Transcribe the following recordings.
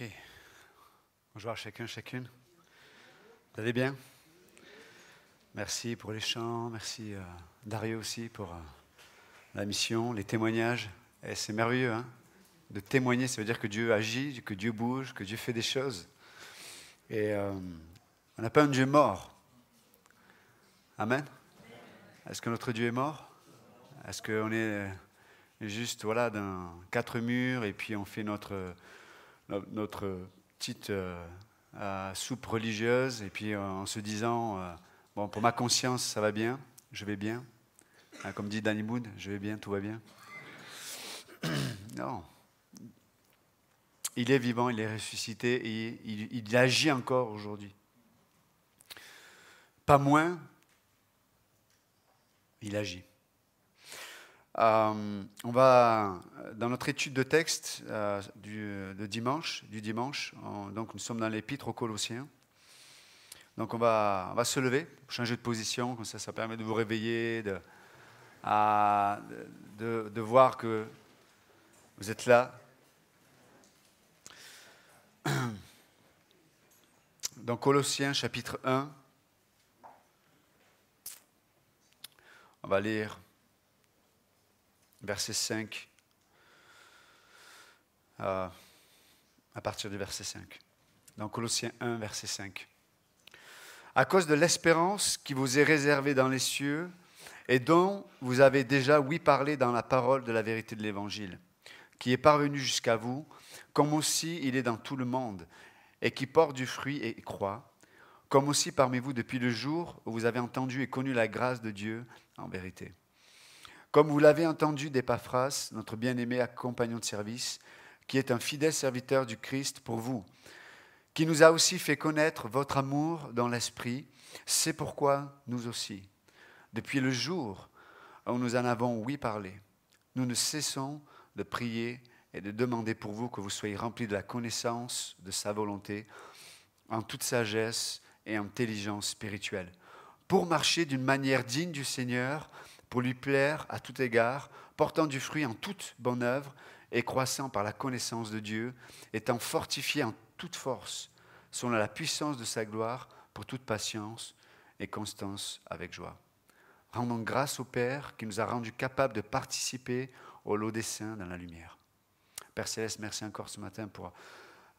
OK. Bonjour à chacun, chacune. Vous allez bien? Merci pour les chants, merci euh, Dario aussi pour euh, la mission, les témoignages. Eh, c'est merveilleux, hein, De témoigner, ça veut dire que Dieu agit, que Dieu bouge, que Dieu fait des choses. Et euh, on n'a pas un Dieu mort. Amen? Est-ce que notre Dieu est mort? Est-ce qu'on est juste voilà, dans quatre murs et puis on fait notre notre petite euh, euh, soupe religieuse, et puis euh, en se disant, bon, pour ma conscience, ça va bien, je vais bien. Hein, comme dit Danny Boone, je vais bien, tout va bien. Non. Il est vivant, il est ressuscité et il agit encore aujourd'hui. Pas moins, il agit. Euh, on va, dans notre étude de texte euh, du, dimanche, du dimanche donc nous sommes dans l'épître aux Colossiens. Donc on va, se lever, changer de position, comme ça, ça permet de vous réveiller, de voir que vous êtes là. Dans Colossiens chapitre 1, on va lire verset 5, euh, à partir du verset 5. Dans Colossiens 1, verset 5. À cause de l'espérance qui vous est réservée dans les cieux et dont vous avez déjà, oui, parlé dans la parole de la vérité de l'Évangile, qui est parvenue jusqu'à vous, comme aussi il est dans tout le monde, et qui porte du fruit et croit, comme aussi parmi vous depuis le jour où vous avez entendu et connu la grâce de Dieu en vérité. Comme vous l'avez entendu des d'Épaphras, notre bien-aimé compagnon de service, qui est un fidèle serviteur du Christ pour vous, qui nous a aussi fait connaître votre amour dans l'esprit, c'est pourquoi nous aussi, depuis le jour où nous en avons oui parlé, nous ne cessons de prier et de demander pour vous que vous soyez remplis de la connaissance de sa volonté, en toute sagesse et intelligence spirituelle, pour marcher d'une manière digne du Seigneur, pour lui plaire à tout égard, portant du fruit en toute bonne œuvre et croissant par la connaissance de Dieu, étant fortifié en toute force, selon la puissance de sa gloire, pour toute patience et constance avec joie. Rendons grâce au Père qui nous a rendus capables de participer au lot des saints dans la lumière. Père Céleste, merci encore ce matin pour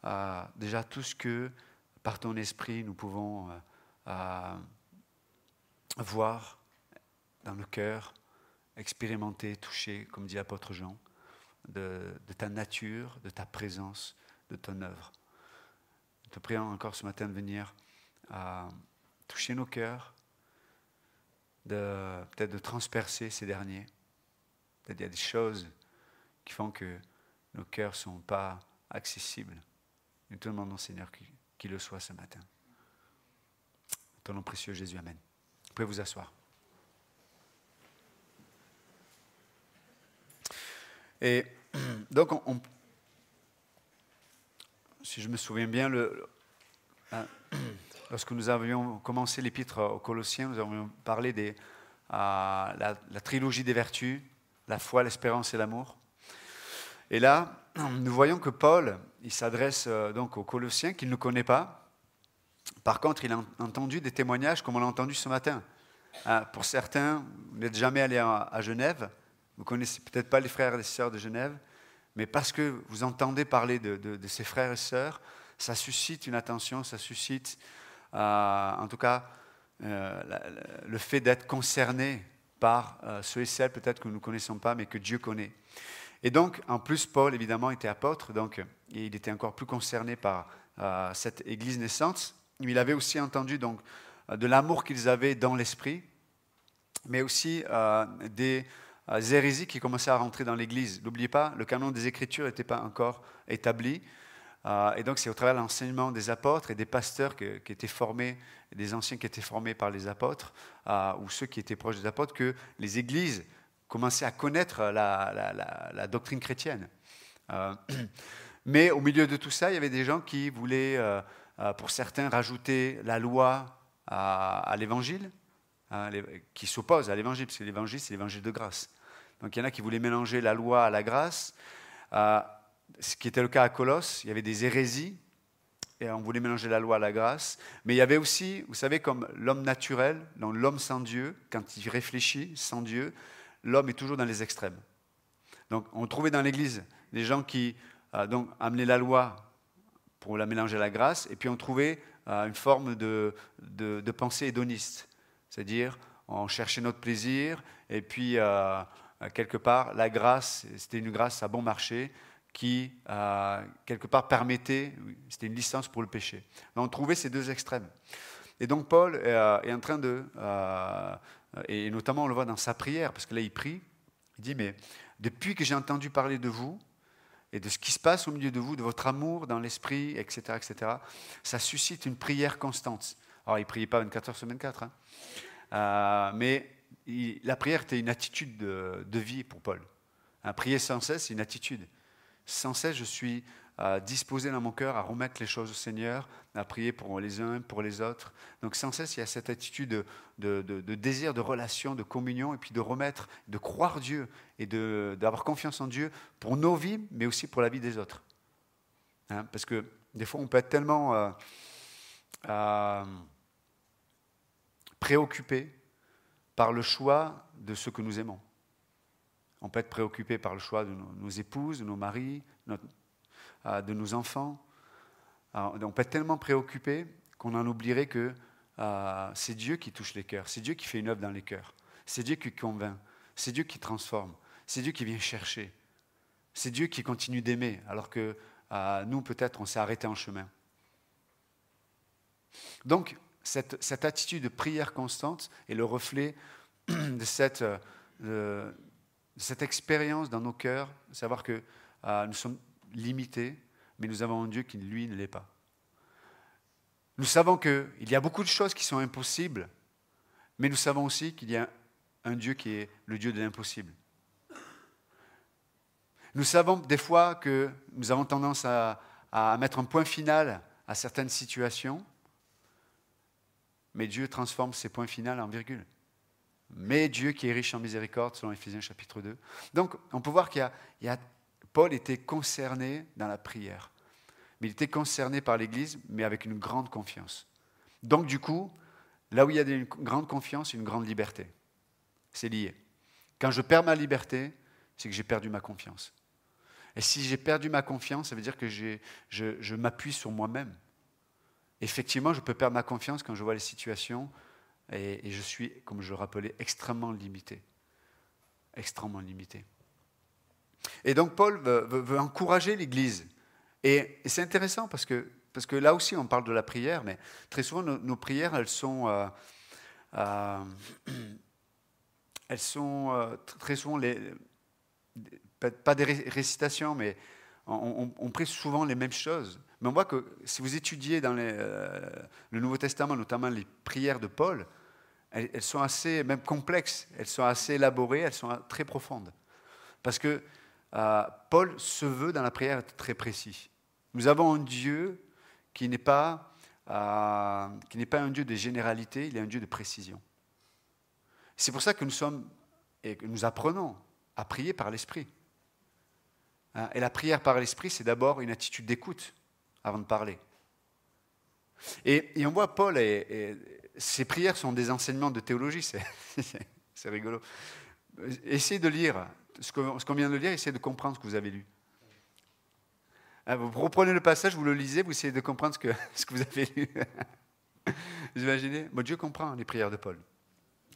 euh, déjà tout ce que, par ton esprit, nous pouvons euh, euh, voir dans le cœur, expérimenter, toucher, comme dit l'apôtre Jean, de, ta nature, de ta présence, de ton œuvre. Nous te prions encore ce matin de venir à toucher nos cœurs, de, peut-être de transpercer ces derniers. Peut-être il y a des choses qui font que nos cœurs ne sont pas accessibles. Nous te demandons, Seigneur, qu'il le soit ce matin. ton nom précieux, Jésus, Amen. Vous pouvez vous asseoir. Et donc, si je me souviens bien, hein, lorsque nous avions commencé l'épître aux Colossiens, nous avions parlé de la, la trilogie des vertus, la foi, l'espérance et l'amour. Et là, nous voyons que Paul, il s'adresse euh, donc aux Colossiens qu'il ne connaît pas. Par contre, il a entendu des témoignages comme on l'a entendu ce matin. Hein, pour certains, vous n'êtes jamais allé à Genève, vous connaissez peut-être pas les frères et les sœurs de Genève, mais parce que vous entendez parler de, ces frères et sœurs, ça suscite une attention, ça suscite, euh, en tout cas, euh, le fait d'être concerné par euh, ceux et celles peut-être que nous ne connaissons pas, mais que Dieu connaît. Et donc, en plus, Paul, évidemment, était apôtre, donc il était encore plus concerné par cette Église naissante. Il avait aussi entendu donc, de l'amour qu'ils avaient dans l'esprit, mais aussi des hérésies euh, qui commençaient à rentrer dans l'Église. N'oubliez pas, le canon des Écritures n'était pas encore établi. Euh, et donc, c'est au travers de l'enseignement des apôtres et des pasteurs qui, étaient formés, des anciens qui étaient formés par les apôtres, euh, ou ceux qui étaient proches des apôtres, que les églises commençaient à connaître la, doctrine chrétienne. mais au milieu de tout ça, il y avait des gens qui voulaient, pour certains, rajouter la loi à l'évangile Hein, qui s'opposent à l'évangile, parce que l'évangile, c'est l'évangile de grâce. Donc il y en a qui voulaient mélanger la loi à la grâce. ce qui était le cas à Colosse, il y avait des hérésies, et on voulait mélanger la loi à la grâce. Mais il y avait aussi, vous savez, comme l'homme naturel, dans l'homme sans Dieu, quand il réfléchit sans Dieu, l'homme est toujours dans les extrêmes. Donc on trouvait dans l'Église des gens qui euh, donc, amenaient la loi pour la mélanger à la grâce, et puis on trouvait euh, une forme de, de, de pensée hédoniste. C'est-à-dire, on cherchait notre plaisir, et puis, euh, euh, quelque part, la grâce, c'était une grâce à bon marché qui, euh, quelque part, permettait, c'était une licence pour le péché. on trouvait ces deux extrêmes. Et donc, Paul est en train de, et notamment, on le voit dans sa prière, parce que là, il prie, il dit, mais depuis que j'ai entendu parler de vous, et de ce qui se passe au milieu de vous, de votre amour dans l'esprit, etc., etc., ça suscite une prière constante il ne priait pas 24 heures semaine 4 hein. euh, mais la prière était une attitude de, vie pour Paul. Un hein, prier sans cesse, c'est une attitude. Sans cesse, je suis euh, disposé dans mon cœur à remettre les choses au Seigneur, à prier pour les uns, pour les autres. Donc sans cesse, il y a cette attitude de, désir, de relation, de communion, et puis de remettre, de croire Dieu et d'avoir confiance en Dieu pour nos vies, mais aussi pour la vie des autres. Hein, parce que des fois, on peut être tellement... Euh, euh préoccupés par le choix de ce que nous aimons. On peut être préoccupé par le choix de nos, épouses, de nos maris, euh, de nos enfants. on peut être tellement préoccupé qu'on en oublierait que euh, c'est Dieu qui touche les cœurs, c'est Dieu qui fait une œuvre dans les cœurs, c'est Dieu qui convainc, c'est Dieu qui transforme, c'est Dieu qui vient chercher, c'est Dieu qui continue d'aimer, alors que euh, nous, peut-être, on s'est arrêté en chemin. Donc, cette, attitude de prière constante est le reflet euh, de cette, expérience dans nos cœurs, de savoir que euh, nous sommes limités, mais nous avons un Dieu qui, lui, ne l'est pas. Nous savons qu'il y a beaucoup de choses qui sont impossibles, mais nous savons aussi qu'il y a un Dieu qui est le Dieu de l'impossible. Nous savons des fois que nous avons tendance à, à mettre un point final à certaines situations, mais Dieu transforme ses points finaux en virgule. Mais Dieu qui est riche en miséricorde, selon Ephésiens chapitre 2. Donc, on peut voir qu'il y, a, Paul était concerné dans la prière. Mais il était concerné par l'Église, mais avec une grande confiance. Donc, du coup, là où il y a une grande confiance, une grande liberté. C'est lié. Quand je perds ma liberté, c'est que j'ai perdu ma confiance. Et si j'ai perdu ma confiance, ça veut dire que je m'appuie sur moi-même effectivement, je peux perdre ma confiance quand je vois les situations et, je suis, comme je le rappelais, extrêmement limité. Extrêmement limité. Et donc Paul veut, encourager l'Église. Et, c'est intéressant parce que, parce que là aussi, on parle de la prière, mais très souvent, nos, prières, elles sont... Euh, euh, elles sont euh, très souvent les, pas des récitations, mais on, on, prie souvent les mêmes choses. Mais on voit que si vous étudiez dans euh, le Nouveau Testament, notamment les prières de Paul, elles, sont assez, même complexes, elles sont assez élaborées, elles sont très profondes. Parce que euh, Paul se veut dans la prière très précis. Nous avons un Dieu qui n'est pas, euh, qui n'est pas un Dieu de généralité, il est un Dieu de précision. C'est pour ça que nous sommes et que nous apprenons à prier par l'esprit. Hein, et la prière par l'esprit, c'est d'abord une attitude d'écoute avant de parler. Et, on voit Paul, et, ses prières sont des enseignements de théologie, c'est rigolo. Essayez de lire ce qu'on vient de lire, essayez de comprendre ce que vous avez lu. Ah, vous reprenez le passage, vous le lisez, vous essayez de comprendre ce que, ce que vous avez lu. Vous imaginez Dieu comprend les prières de Paul.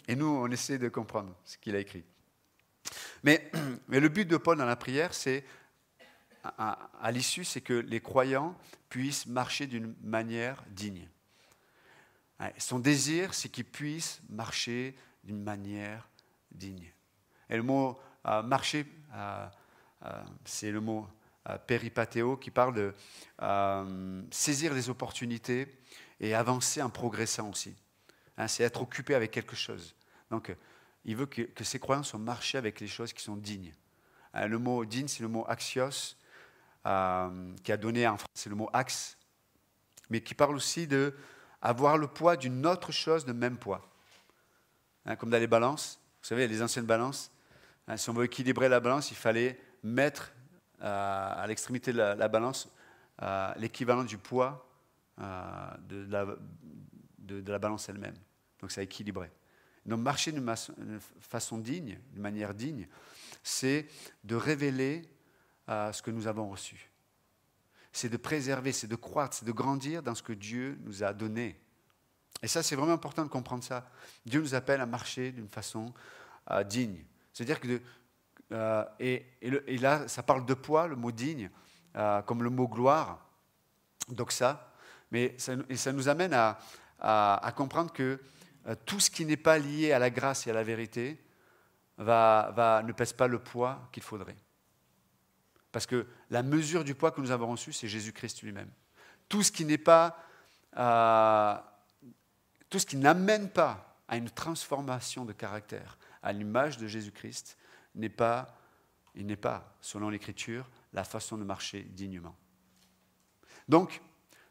Et nous, on essaie de comprendre ce qu'il a écrit. Mais, mais le but de Paul dans la prière, c'est à, l'issue, c'est que les croyants puissent marcher d'une manière digne. Hein, son désir, c'est qu'ils puissent marcher d'une manière digne. Et le mot euh, marcher, euh, euh, c'est le mot péripatéo qui parle de saisir les opportunités et avancer en progressant aussi. Hein, c'est être occupé avec quelque chose. Donc, il veut que, ses croyants soient marchés avec les choses qui sont dignes. Hein, le mot digne, c'est le mot axios, euh, qui a donné en français le mot axe, mais qui parle aussi de avoir le poids d'une autre chose de même poids. Hein, comme dans les balances, vous savez, les anciennes balances, hein, si on veut équilibrer la balance, il fallait mettre euh, à l'extrémité de la, balance euh, l'équivalent du poids de la, de, de la balance elle-même. Donc ça équilibrait. Donc marcher d'une façon digne, d'une manière digne, c'est de révéler ce que nous avons reçu. C'est de préserver, c'est de croître, c'est de grandir dans ce que Dieu nous a donné. Et ça, c'est vraiment important de comprendre ça. Dieu nous appelle à marcher d'une façon euh, digne. C'est-à-dire que... Euh, et, là, ça parle de poids, le mot digne, euh, comme le mot gloire, donc ça. Mais ça, et ça nous amène à, comprendre que tout ce qui n'est pas lié à la grâce et à la vérité va, ne pèse pas le poids qu'il faudrait. Parce que la mesure du poids que nous avons reçu, c'est Jésus-Christ lui-même. Tout ce qui n'est pas, euh, tout ce qui n'amène pas à une transformation de caractère, à l'image de Jésus-Christ, n'est pas, il n'est pas, selon l'Écriture, la façon de marcher dignement. Donc,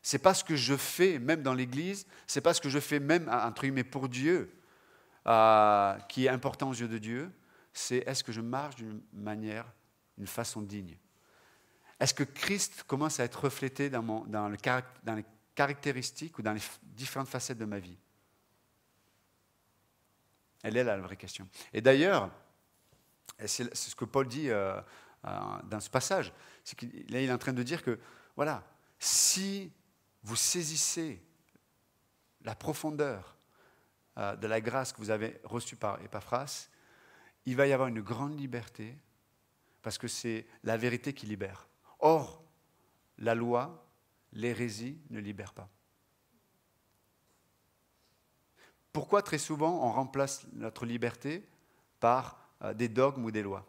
c'est pas ce que je fais, même dans l'Église, c'est pas ce que je fais, même entre guillemets pour Dieu, euh, qui est important aux yeux de Dieu. C'est est-ce que je marche d'une manière, d'une façon digne est-ce que Christ commence à être reflété dans, mon, dans, dans les caractéristiques ou dans les différentes facettes de ma vie Elle est la vraie question. Et d'ailleurs, c'est ce que Paul dit euh, euh, dans ce passage, c'est qu'il est en train de dire que, voilà, si vous saisissez la profondeur euh, de la grâce que vous avez reçue par Epaphras, il va y avoir une grande liberté, parce que c'est la vérité qui libère. Or, la loi, l'hérésie ne libère pas. Pourquoi très souvent on remplace notre liberté par euh, des dogmes ou des lois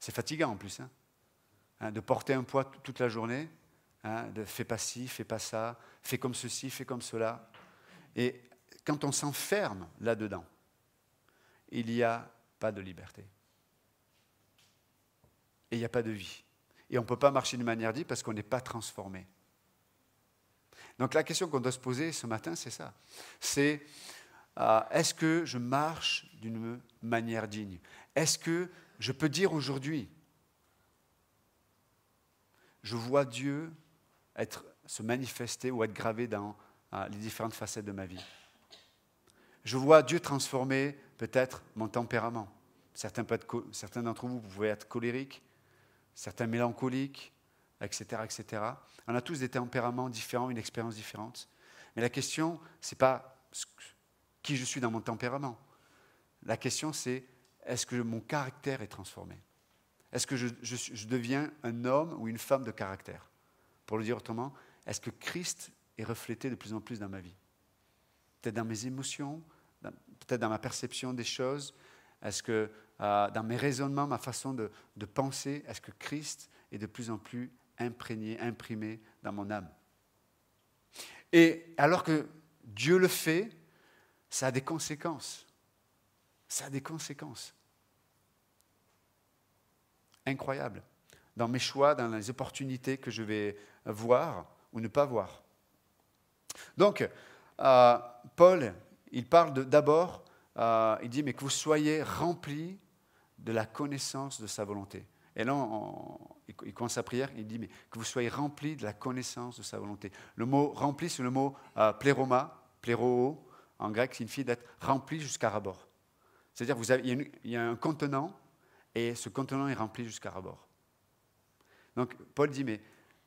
C'est fatigant en plus. Hein. Hein, de porter un poids toute la journée, hein, de fais pas ci, fais pas ça, fais comme ceci, fais comme cela. Et quand on s'enferme là-dedans, il n'y a pas de liberté et il n'y a pas de vie. Et on ne peut pas marcher d'une manière digne parce qu'on n'est pas transformé. Donc la question qu'on doit se poser ce matin, c'est ça. C'est euh, est-ce que je marche d'une manière digne Est-ce que je peux dire aujourd'hui, je vois Dieu être, se manifester ou être gravé dans euh, les différentes facettes de ma vie Je vois Dieu transformer peut-être mon tempérament. Certains, certains d'entre vous, vous pouvez être colériques certains mélancoliques, etc., etc. On a tous des tempéraments différents, une expérience différente. Mais la question, ce n'est pas qui je suis dans mon tempérament. La question, c'est est-ce que mon caractère est transformé Est-ce que je, je, deviens un homme ou une femme de caractère Pour le dire autrement, est-ce que Christ est reflété de plus en plus dans ma vie Peut-être dans mes émotions, peut-être dans ma perception des choses, est-ce que euh, dans mes raisonnements, ma façon de, penser, est-ce que Christ est de plus en plus imprégné, imprimé dans mon âme Et alors que Dieu le fait, ça a des conséquences. Ça a des conséquences. Incroyable. Dans mes choix, dans les opportunités que je vais voir ou ne pas voir. Donc, euh, Paul, il parle d'abord euh, il dit, mais que vous soyez remplis de la connaissance de sa volonté. Et là, il commence sa prière, il dit, mais que vous soyez remplis de la connaissance de sa volonté. Le mot rempli, c'est le mot euh, pléroma, pléro » en grec, signifie d'être rempli jusqu'à rabord. C'est-à-dire il y, a un contenant, et ce contenant est rempli jusqu'à rabord. Donc, Paul dit, mais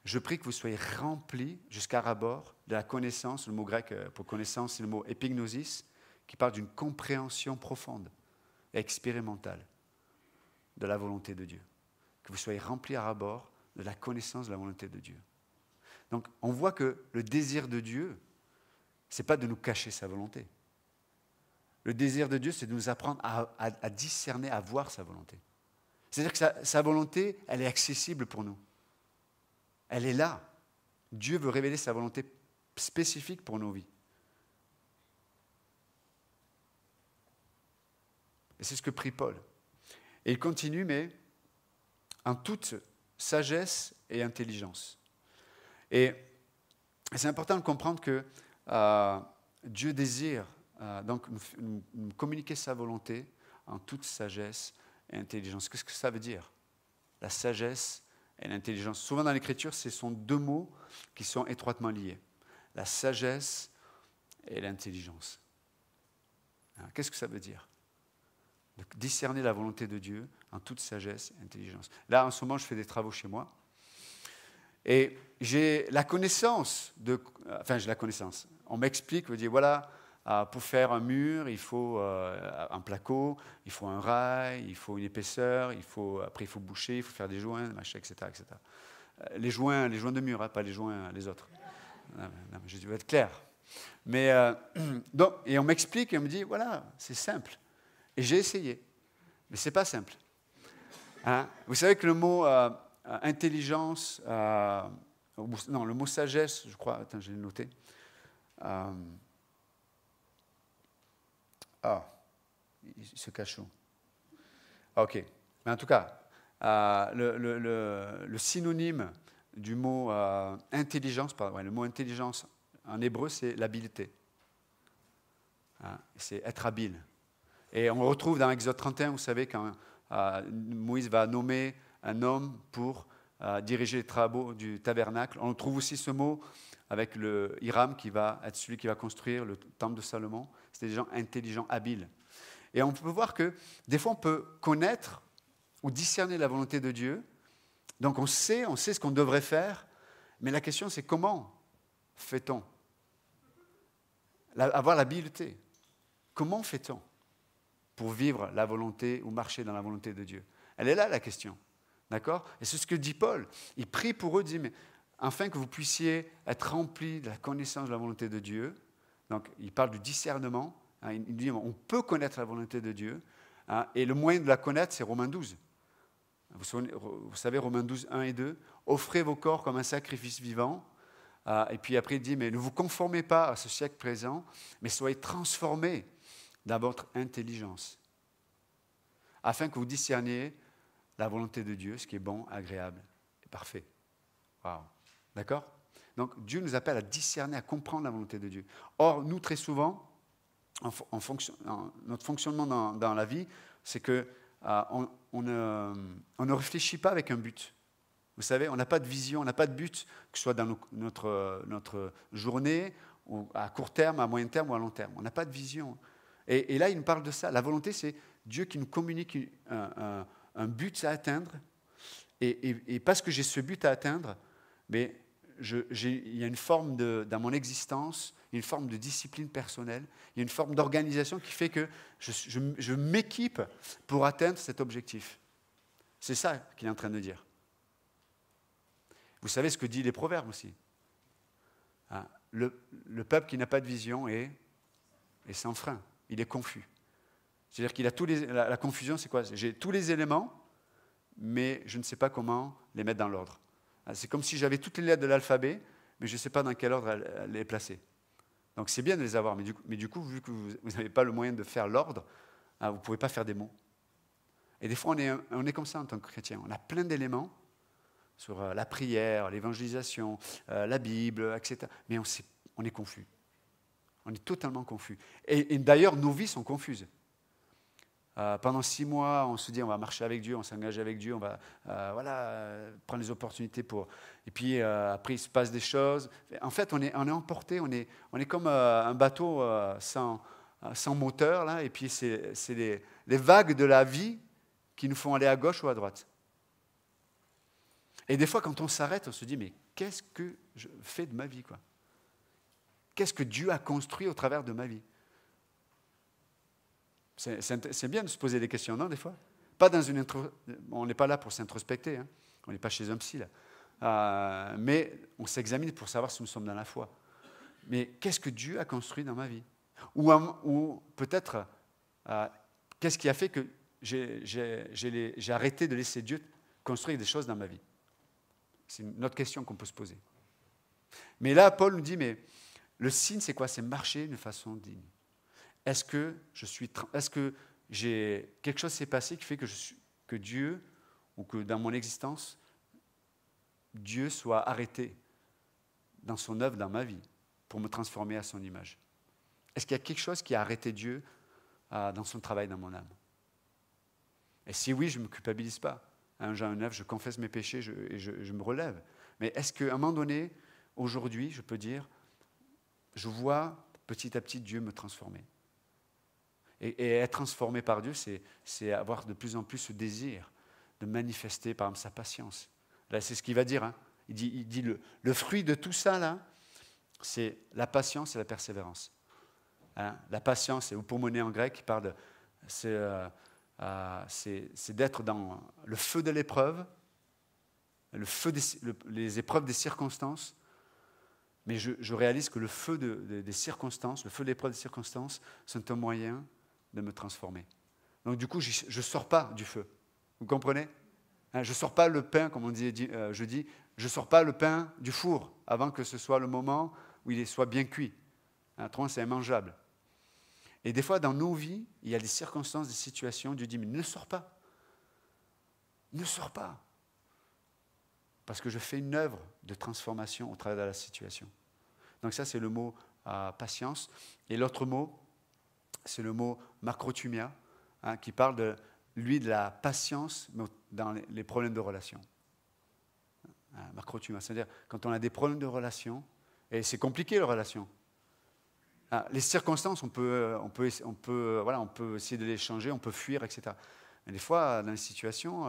je prie que vous soyez remplis jusqu'à rabord de la connaissance, le mot grec euh, pour connaissance, c'est le mot épignosis, qui parle d'une compréhension profonde et expérimentale de la volonté de Dieu. Que vous soyez remplis à bord de la connaissance de la volonté de Dieu. Donc on voit que le désir de Dieu, ce n'est pas de nous cacher sa volonté. Le désir de Dieu, c'est de nous apprendre à, discerner, à voir sa volonté. C'est-à-dire que sa volonté, elle est accessible pour nous. Elle est là. Dieu veut révéler sa volonté spécifique pour nos vies. Et c'est ce que prie Paul. Et il continue, mais en toute sagesse et intelligence. Et c'est important de comprendre que euh, Dieu désire euh, donc communiquer sa volonté en toute sagesse et intelligence. Qu'est-ce que ça veut dire La sagesse et l'intelligence. Souvent dans l'Écriture, ce sont deux mots qui sont étroitement liés. La sagesse et l'intelligence. Qu'est-ce que ça veut dire de discerner la volonté de Dieu en toute sagesse et intelligence. Là, en ce moment, je fais des travaux chez moi. Et j'ai la connaissance de... Enfin, j'ai la connaissance. On m'explique, on me dit, voilà, ah, pour faire un mur, il faut euh, un placo, il faut un rail, il faut une épaisseur, il faut, après il faut boucher, il faut faire des joints, machin, etc., etc. Euh, les joints, les joints de mur, hein, pas les joints les autres. Non, je vais être clair. Mais, euh, donc, et on m'explique et on me dit, voilà, c'est simple. Et j'ai essayé. Mais ce n'est pas simple. Hein? Vous savez que le mot euh, intelligence, euh, non, le mot sagesse, je crois, attends, je noté. Euh, ah, il se cache où ah, Ok. Mais en tout cas, le, synonyme du mot intelligence, pardon, le mot intelligence en hébreu, c'est l'habileté. Hein? c'est être habile. Et on retrouve dans Exode 31, vous savez, quand euh, Moïse va nommer un homme pour euh, diriger les travaux du tabernacle. On trouve aussi ce mot avec le Hiram qui va être celui qui va construire le temple de Salomon. C'était des gens intelligents, habiles. Et on peut voir que des fois, on peut connaître ou discerner la volonté de Dieu. Donc on sait, on sait ce qu'on devrait faire, mais la question c'est comment fait-on Avoir l'habileté. Comment fait-on pour vivre la volonté ou marcher dans la volonté de Dieu Elle est là la question. D'accord Et c'est ce que dit Paul. Il prie pour eux, dit, mais afin que vous puissiez être remplis de la connaissance de la volonté de Dieu. Donc, il parle du discernement. Hein. il dit, on peut connaître la volonté de Dieu. Hein. et le moyen de la connaître, c'est Romains 12. Vous, savez, vous savez Romains 12, 1 et 2. Offrez vos corps comme un sacrifice vivant. Ah, et puis après, il dit, mais ne vous conformez pas à ce siècle présent, mais soyez transformés d'abord votre intelligence, afin que vous discerniez la volonté de Dieu, ce qui est bon, agréable et parfait. Waouh. D'accord Donc Dieu nous appelle à discerner, à comprendre la volonté de Dieu. Or, nous, très souvent, en, fonction, notre fonctionnement dans, la vie, c'est que euh, on, ne, réfléchit pas avec un but. Vous savez, on n'a pas de vision, on n'a pas de but, que ce soit dans notre, notre journée, ou à court terme, à moyen terme ou à long terme. On n'a pas de vision. Et, là, il nous parle de ça. La volonté, c'est Dieu qui nous communique un, but à atteindre. Et, parce que j'ai ce but à atteindre, mais il y a une forme dans mon existence, une forme de discipline personnelle, il une forme d'organisation qui fait que je, m'équipe pour atteindre cet objectif. C'est ça qu'il est en train de dire. Vous savez ce que dit les proverbes aussi. Hein, le, peuple qui n'a pas de vision est sans frein. Il est confus. C'est-à-dire qu'il a tous les, la, confusion, c'est quoi J'ai tous les éléments, mais je ne sais pas comment les mettre dans l'ordre. Ah, c'est comme si j'avais toutes les lettres de l'alphabet, mais je ne sais pas dans quel ordre les placer. Donc c'est bien de les avoir, mais du coup, mais du coup vu que vous n'avez pas le moyen de faire l'ordre, ah, vous ne pouvez pas faire des mots. Et des fois, on est, on est comme ça en tant que chrétien. On a plein d'éléments sur euh, la prière, l'évangélisation, euh, la Bible, etc. Mais on, on est confus. On est totalement confus. Et, d'ailleurs, nos vies sont confuses. Euh, pendant six mois, on se dit on va marcher avec Dieu, on s'engage avec Dieu, on va euh, voilà, prendre les opportunités pour. Et puis euh, après, il se passe des choses. En fait, on est, on est emporté, on est, on est comme un bateau sans, sans, moteur, là, et puis c'est les, les vagues de la vie qui nous font aller à gauche ou à droite. Et des fois, quand on s'arrête, on se dit mais qu'est-ce que je fais de ma vie quoi Qu'est-ce que Dieu a construit au travers de ma vie C'est bien de se poser des questions, non, des fois pas dans une On n'est pas là pour s'introspecter, hein. on n'est pas chez un psy, là. Euh, mais on s'examine pour savoir si nous sommes dans la foi. Mais qu'est-ce que Dieu a construit dans ma vie Ou, ou peut-être, euh, qu'est-ce qui a fait que j'ai arrêté de laisser Dieu construire des choses dans ma vie C'est une autre question qu'on peut se poser. Mais là, Paul nous dit, mais le signe, c'est quoi C'est marcher d'une façon digne. Est-ce que je suis, est que j'ai quelque chose s'est passé qui fait que Dieu ou que dans mon existence, Dieu soit arrêté dans son œuvre dans ma vie pour me transformer à son image. Est-ce qu'il y a quelque chose qui a arrêté Dieu euh, dans son travail dans mon âme Et si oui, je ne me culpabilise pas. J'ai un œuvre, je confesse mes péchés et je, je me relève. Mais est-ce qu'à un moment donné, aujourd'hui, je peux dire, je vois petit à petit Dieu me transformer. Et, être transformé par Dieu, c'est avoir de plus en plus ce désir de manifester, par sa patience. Là, c'est ce qu'il va dire. Hein. Il dit, le, fruit de tout ça, là, c'est la patience et la persévérance. Hein, la patience, et poumonée en grec, il parle euh, euh, C'est d'être dans le feu de l'épreuve, le feu les épreuves des circonstances, mais je, réalise que le feu des circonstances, le feu des preuves des circonstances, sont un moyen de me transformer. Donc du coup, je ne sors pas du feu. Vous comprenez hein, Je ne sors pas le pain, comme on dit jeudi, je ne sors pas le pain du four avant que ce soit le moment où il soit bien cuit. Un hein, tronc, c'est immangeable. Et des fois, dans nos vies, il y a des circonstances, des situations, Dieu dit, ne sors pas. Ne sors pas parce que je fais une œuvre de transformation au travers de la situation. Donc ça, c'est le mot euh, patience. Et l'autre mot, c'est le mot macrotumia, hein, qui parle de lui de la patience dans les problèmes de relation. Euh, macrotumia, c'est-à-dire quand on a des problèmes de relation, et c'est compliqué la relation, euh, les circonstances, on peut, on, peut, on, peut, voilà, on peut essayer de les changer, on peut fuir, etc. Mais des fois, dans les situations,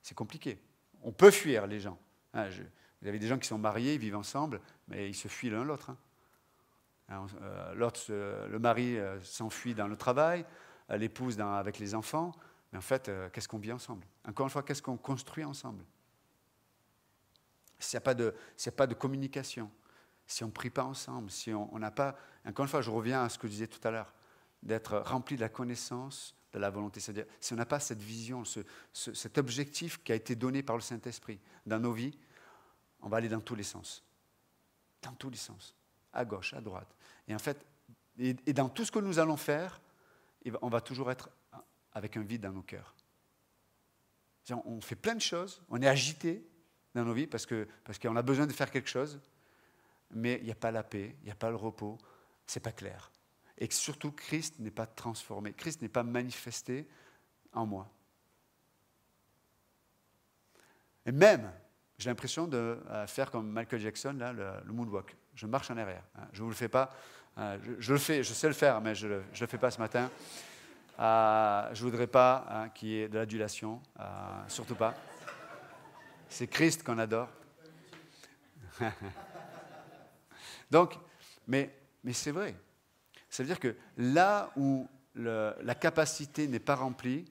c'est compliqué. On peut fuir les gens. Ah, je, vous avez des gens qui sont mariés, ils vivent ensemble, mais ils se fuient l'un l'autre. Hein. Hein, euh, le mari euh, s'enfuit dans le travail, euh, l'épouse avec les enfants, mais en fait, qu'est-ce qu'on vit ensemble Encore une fois, qu'est-ce qu'on construit ensemble S'il n'y a, pas de, pas de communication, si on ne prie pas ensemble, si on n'a pas... Encore une fois, je reviens à ce que je disais tout à l'heure, d'être rempli de la connaissance la volonté. cest si on n'a pas cette vision, cet objectif qui a été donné par le Saint-Esprit dans nos vies, on va aller dans tous les sens. Dans tous les sens. À gauche, à droite. Et en fait, et, dans tout ce que nous allons faire, on va toujours être avec un vide dans nos cœurs. On fait plein de choses, on est agité dans nos vies parce qu'on parce a besoin de faire quelque chose, mais il n'y a pas la paix, il n'y a pas le repos, c'est pas clair et que surtout Christ n'est pas transformé, Christ n'est pas manifesté en moi. Et même, j'ai l'impression de euh, faire comme Michael Jackson, là, le, moonwalk. Je marche en arrière. Hein. Je ne vous le fais pas. Euh, je, le fais, je sais le faire, mais je ne le, fais pas ce matin. Euh, je ne voudrais pas hein, qu'il y ait de l'adulation, surtout pas. C'est Christ qu'on adore. Donc, mais, mais c'est vrai. Ça veut dire que là où la capacité n'est pas remplie,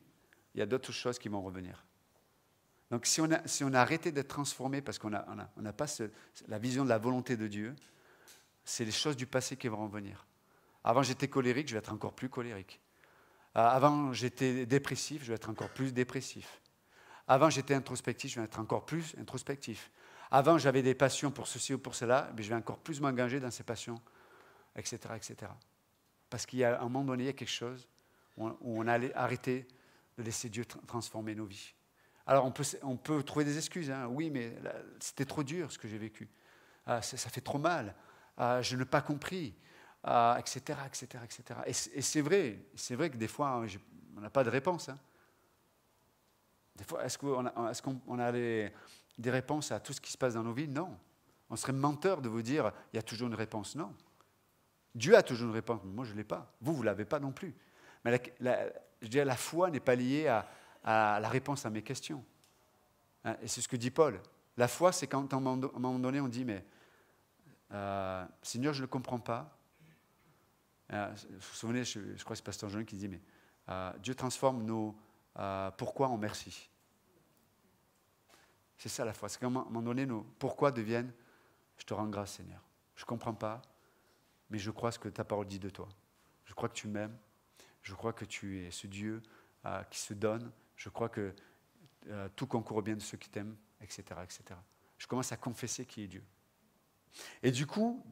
il y a d'autres choses qui vont revenir. Donc si on a, arrêté d'être transformé parce qu'on n'a pas la vision de la volonté de Dieu, c'est les choses du passé qui vont revenir. Avant j'étais colérique, je vais être encore plus colérique. Avant j'étais dépressif, je vais être encore plus dépressif. Avant j'étais introspectif, je vais être encore plus introspectif. Avant j'avais des passions pour ceci ou pour cela, mais je vais encore plus m'engager dans ces passions, etc. etc. Parce qu'il y a un moment donné, il y a quelque chose où on a arrêté de laisser Dieu transformer nos vies. Alors on peut, trouver des excuses. Hein. Oui, mais c'était trop dur ce que j'ai vécu. Ah, ça, fait trop mal. Ah, je n'ai pas compris. etc., etc., etc. Et, c'est vrai, c'est vrai que des fois, on n'a pas de réponse. Hein. fois, est-ce qu'on a, des réponses à tout ce qui se passe dans nos vies Non. On serait menteur de vous dire, il y a toujours une réponse. Non. Dieu a toujours une réponse, moi je ne l'ai pas. Vous, vous ne l'avez pas non plus. Mais la, je la foi n'est pas liée à, la réponse à mes questions. Hein, et c'est ce que dit Paul. La foi, c'est quand à un moment donné, on dit, mais euh, Seigneur, je ne comprends pas. Euh, vous vous souvenez, je, crois que c'est Pasteur Jean qui dit, mais euh, Dieu transforme nos pourquoi en merci. C'est ça la foi. C'est à un moment donné, nos pourquoi deviennent, je te rends grâce, Seigneur. Je ne comprends pas, mais je crois ce que ta parole dit de toi. Je crois que tu m'aimes, je crois que tu es ce Dieu euh, qui se donne, je crois que euh, tout concourt au bien de ceux qui t'aiment, etc., etc. Je commence à confesser qui est Dieu. Et du coup,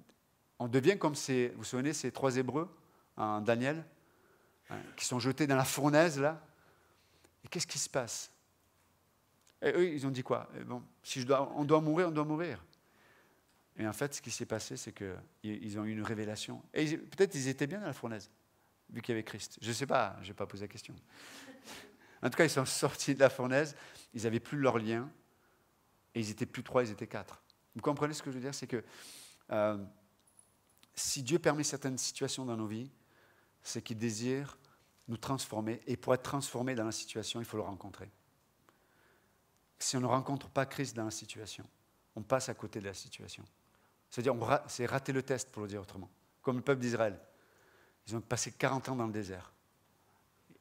on devient comme ces, vous souvenez, ces trois Hébreux, un hein, Daniel, hein, qui sont jetés dans la fournaise, là. Et qu'est-ce qui se passe Et eux, ils ont dit quoi bon, si on doit mourir, on doit mourir. Et en fait, ce qui s'est passé, c'est qu'ils ont eu une révélation. Et peut-être ils étaient bien dans la fournaise, vu qu'il y avait Christ. Je ne sais pas, je n'ai pas posé la question. En tout cas, ils sont sortis de la fournaise, ils n'avaient plus leur lien, et ils n'étaient plus trois, ils étaient quatre. Vous comprenez ce que je veux dire C'est que euh, si Dieu permet certaines situations dans nos vies, c'est qu'il désire nous transformer, et pour être transformé dans la situation, il faut le rencontrer. Si on ne rencontre pas Christ dans la situation, on passe à côté de la situation. C'est-à-dire, c'est rater le test, pour le dire autrement, comme le peuple d'Israël. Ils ont passé 40 ans dans le désert,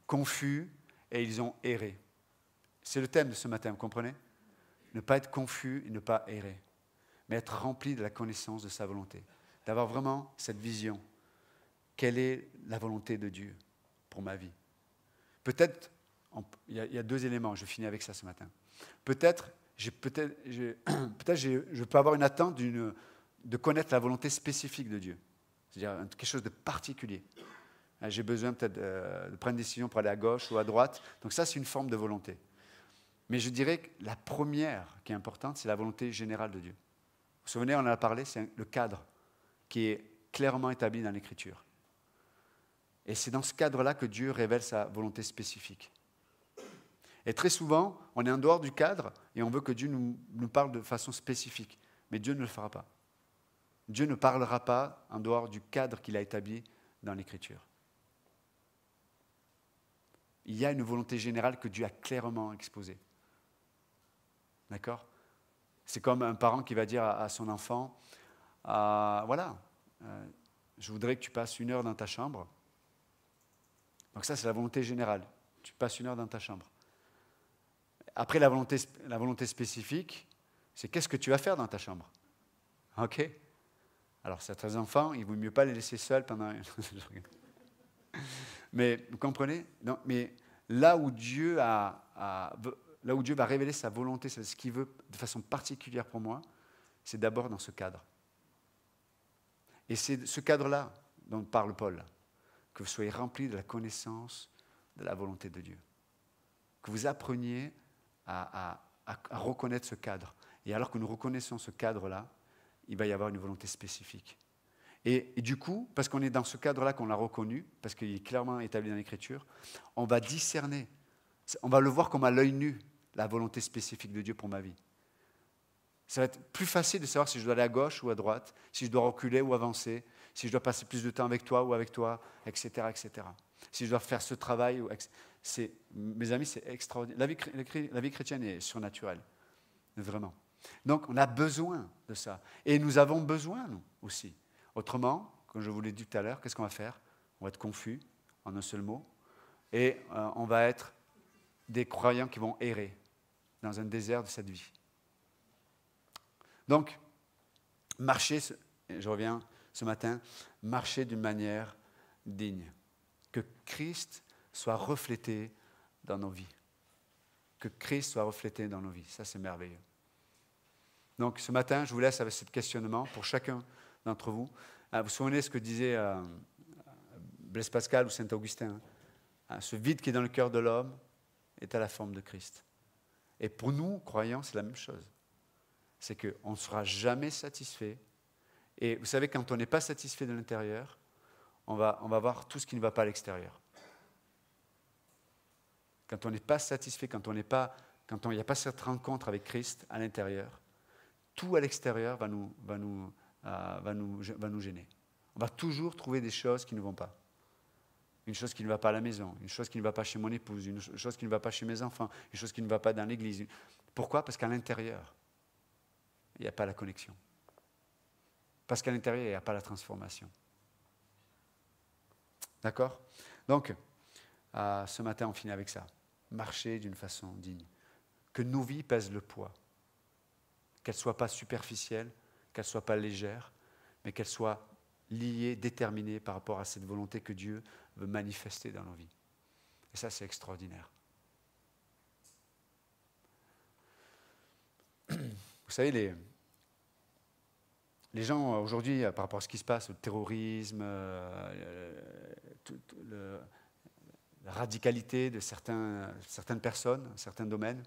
confus, et ils ont erré. C'est le thème de ce matin, vous comprenez Ne pas être confus et ne pas errer, mais être rempli de la connaissance de sa volonté, d'avoir vraiment cette vision. Quelle est la volonté de Dieu pour ma vie Peut-être, il y, a deux éléments, je finis avec ça ce matin. Peut-être, peut peut je peux avoir une attente d'une de connaître la volonté spécifique de Dieu. C'est-à-dire quelque chose de particulier. Hein, j'ai besoin peut-être euh, de prendre une décision pour aller à gauche ou à droite. Donc ça, c'est une forme de volonté. Mais je dirais que la première qui est importante, c'est la volonté générale de Dieu. Vous vous souvenez, on en a parlé, c'est le cadre qui est clairement établi dans l'Écriture. Et c'est dans ce cadre-là que Dieu révèle sa volonté spécifique. Et très souvent, on est en dehors du cadre et on veut que Dieu nous, nous parle de façon spécifique. Mais Dieu ne le fera pas. Dieu ne parlera pas en dehors du cadre qu'il a établi dans l'Écriture. Il y a une volonté générale que Dieu a clairement exposée. D'accord C'est comme un parent qui va dire à son enfant, ah, voilà, euh, je voudrais que tu passes une heure dans ta chambre. Donc ça, c'est la volonté générale. Tu passes une heure dans ta chambre. Après, la volonté, la volonté spécifique, c'est qu'est-ce que tu vas faire dans ta chambre. OK alors, certains enfants, il vaut mieux pas les laisser seuls pendant. mais vous comprenez Mais là où Dieu a, là où Dieu va révéler sa volonté, ce qu'il veut de façon particulière pour moi, c'est d'abord dans ce cadre. Et c'est ce cadre-là dont parle Paul, que vous soyez remplis de la connaissance de la volonté de Dieu, que vous appreniez à, à reconnaître ce cadre. Et alors que nous reconnaissons ce cadre-là, il va y avoir une volonté spécifique. Et, du coup, parce qu'on est dans ce cadre-là qu'on l'a reconnu, parce qu'il est clairement établi dans l'Écriture, on va discerner, on va le voir comme à l'œil nu, la volonté spécifique de Dieu pour ma vie. Ça va être plus facile de savoir si je dois aller à gauche ou à droite, si je dois reculer ou avancer, si je dois passer plus de temps avec toi ou avec toi, etc. etc. Si je dois faire ce travail. Ou mes amis, c'est extraordinaire. la vie chrétienne est surnaturelle, vraiment. Donc on a besoin de ça. Et nous avons besoin, nous aussi. Autrement, comme je vous l'ai dit tout à l'heure, qu'est-ce qu'on va faire On va être confus en un seul mot. Et euh, on va être des croyants qui vont errer dans un désert de cette vie. Donc, marcher, je reviens ce matin, marcher d'une manière digne. Que Christ soit reflété dans nos vies. Que Christ soit reflété dans nos vies. Ça, c'est merveilleux. Donc ce matin, je vous laisse avec ce questionnement pour chacun d'entre vous. Euh, vous vous souvenez de ce que disait euh, Blaise Pascal ou Saint Augustin hein? ah, Ce vide qui est dans le cœur de l'homme est à la forme de Christ. Et pour nous, croyants, c'est la même chose. C'est qu'on ne sera jamais satisfait. Et vous savez, quand on n'est pas satisfait de l'intérieur, on va, on va voir tout ce qui ne va pas à l'extérieur. Quand on n'est pas satisfait, quand quand il n'y a pas cette rencontre avec Christ à l'intérieur, tout à l'extérieur va nous, euh, nous, va, nous, gêner. On va toujours trouver des choses qui ne vont pas. Une chose qui ne va pas à la maison, une chose qui ne va pas chez mon épouse, une chose qui ne va pas chez mes enfants, une chose qui ne va pas dans l'église. Pourquoi Parce qu'à l'intérieur, il n'y a pas la connexion. Parce qu'à l'intérieur, il n'y a pas la transformation. D'accord Donc, euh, ce matin, on finit avec ça. Marcher d'une façon digne. Que nos vies pèsent le poids qu'elle ne soit pas superficielle, qu'elle ne soit pas légère, mais qu'elle soit liée, déterminée par rapport à cette volonté que Dieu veut manifester dans nos vie. Et ça, c'est extraordinaire. Vous savez, les, gens aujourd'hui, euh, par rapport à ce qui se passe, le terrorisme, euh, euh, la radicalité de certaines personnes, certains domaines,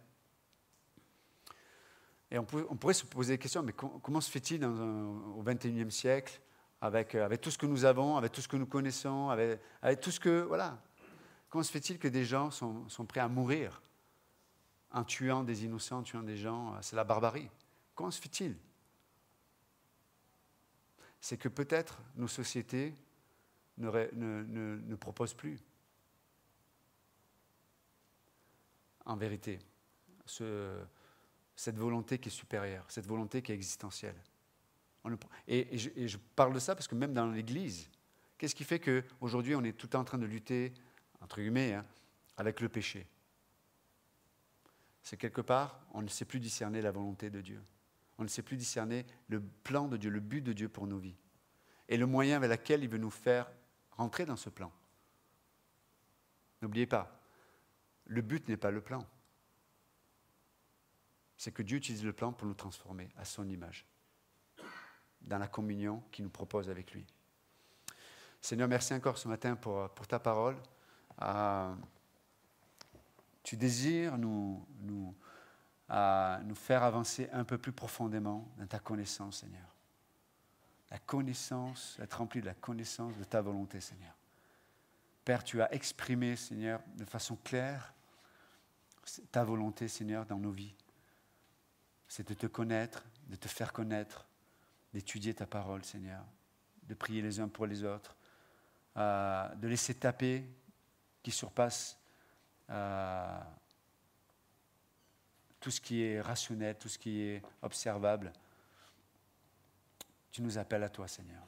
et on, pourrait se poser des questions, mais comment se fait-il au XXIe siècle, euh, avec, tout ce que nous avons, avec tout ce que nous connaissons, avec, tout ce que... Voilà. Comment se fait-il que des gens sont, prêts à mourir en tuant des innocents, en tuant des gens euh, C'est la barbarie. Comment se fait-il C'est que peut-être nos sociétés ne, ne proposent plus en vérité, ce, cette volonté qui est supérieure, cette volonté qui est existentielle. Et, je, parle de ça parce que même dans l'Église, qu'est-ce qui fait qu'aujourd'hui on est tout en train de lutter, entre guillemets, hein, avec le péché C'est quelque part, on ne sait plus discerner la volonté de Dieu. On ne sait plus discerner le plan de Dieu, le but de Dieu pour nos vies. Et le moyen avec lequel il veut nous faire rentrer dans ce plan. N'oubliez pas, le but n'est pas le plan c'est que Dieu utilise le plan pour nous transformer à son image, dans la communion qu'il nous propose avec lui. Seigneur, merci encore ce matin pour, pour ta parole. Ah, tu désires nous, nous, ah, nous faire avancer un peu plus profondément dans ta connaissance, Seigneur. La connaissance, être rempli de la connaissance de ta volonté, Seigneur. Père, tu as exprimé, Seigneur, de façon claire ta volonté, Seigneur, dans nos vies c'est de te connaître, de te faire connaître, d'étudier ta parole, Seigneur, de prier les uns pour les autres, euh, de laisser taper qui surpasse euh, tout ce qui est rationnel, tout ce qui est observable. Tu nous appelles à toi, Seigneur.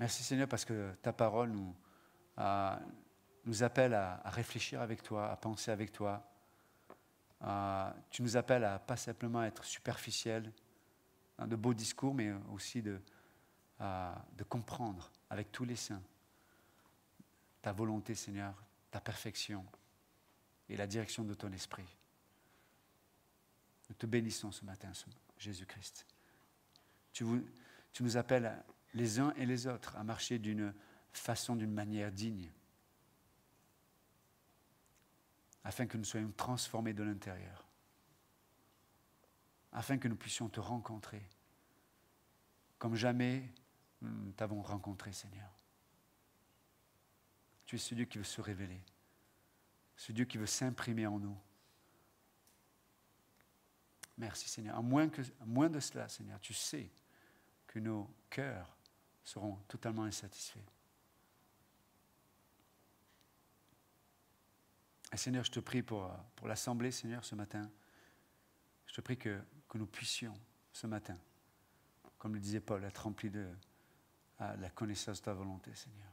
Merci, Seigneur, parce que ta parole nous, euh, nous appelle à réfléchir avec toi, à penser avec toi, euh, tu nous appelles à pas simplement être superficiel, hein, de beaux discours, mais aussi de, comprendre avec tous les saints ta volonté, Seigneur, ta perfection et la direction de ton esprit. Nous te bénissons ce matin, Jésus-Christ. tu nous appelles les uns et les autres à marcher d'une façon, d'une manière digne afin que nous soyons transformés de l'intérieur, afin que nous puissions te rencontrer comme jamais nous t'avons rencontré, Seigneur. Tu es ce Dieu qui veut se révéler, ce Dieu qui veut s'imprimer en nous. Merci, Seigneur. En moins, moins de cela, Seigneur, tu sais que nos cœurs seront totalement insatisfaits. Ah, Seigneur, je te prie pour, euh, pour l'Assemblée, Seigneur, ce matin. Je te prie que, que, nous puissions, ce matin, comme le disait Paul, être remplis de, la connaissance de ta volonté, Seigneur,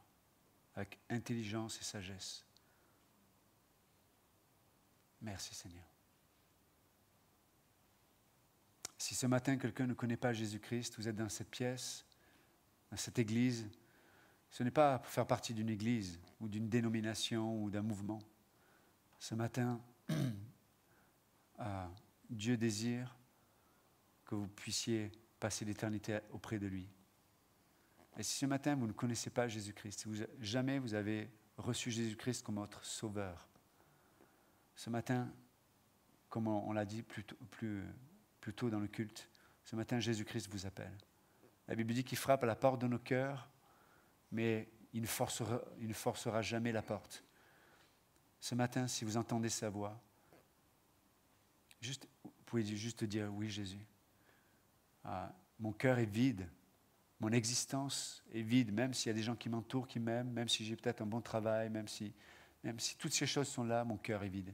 avec intelligence et sagesse. Merci, Seigneur. Si ce matin quelqu'un ne connaît pas Jésus-Christ, vous êtes dans cette pièce, dans cette église, ce n'est pas pour faire partie d'une église ou d'une dénomination ou d'un mouvement. Ce matin, euh, Dieu désire que vous puissiez passer l'éternité auprès de lui. Et si ce matin, vous ne connaissez pas Jésus-Christ, si vous, jamais vous avez reçu Jésus-Christ comme votre sauveur, ce matin, comme on, l'a dit plus tôt, dans le culte, ce matin, Jésus-Christ vous appelle. La Bible dit qu'il frappe à la porte de nos cœurs, mais il il ne forcera jamais la porte ce matin, si vous entendez sa voix, juste, vous pouvez juste dire oui, Jésus. Ah, mon cœur est vide, mon existence est vide, même s'il y a des gens qui m'entourent, qui m'aiment, même si j'ai peut-être un bon travail, même si, même si toutes ces choses sont là, mon cœur est vide.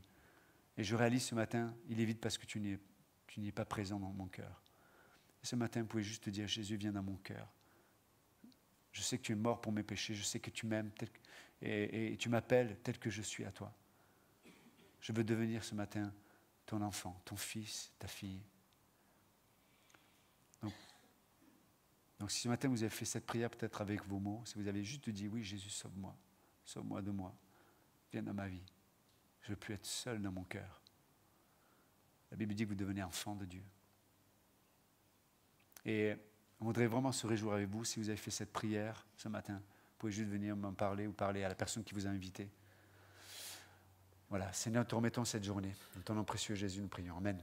Et je réalise ce matin, il est vide parce que tu n'es es, pas présent dans mon cœur. ce matin, vous pouvez juste dire, Jésus, viens dans mon cœur. Je sais que tu es mort pour mes péchés, je sais que tu m'aimes, et, tu m'appelles tel que je suis à toi. Je veux devenir ce matin ton enfant, ton fils, ta fille. Donc, donc si ce matin vous avez fait cette prière peut-être avec vos mots, si vous avez juste dit oui Jésus sauve-moi, sauve-moi de moi, viens dans ma vie, je ne veux plus être seul dans mon cœur. La Bible dit que vous devenez enfant de Dieu. Et on voudrait vraiment se réjouir avec vous si vous avez fait cette prière ce matin pouvez juste venir m'en parler ou parler à la personne qui vous a invité. Voilà, Seigneur, te remettons cette journée. Dans ton nom précieux, Jésus, nous prions. Amen.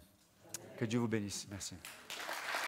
Que Dieu vous bénisse. Merci.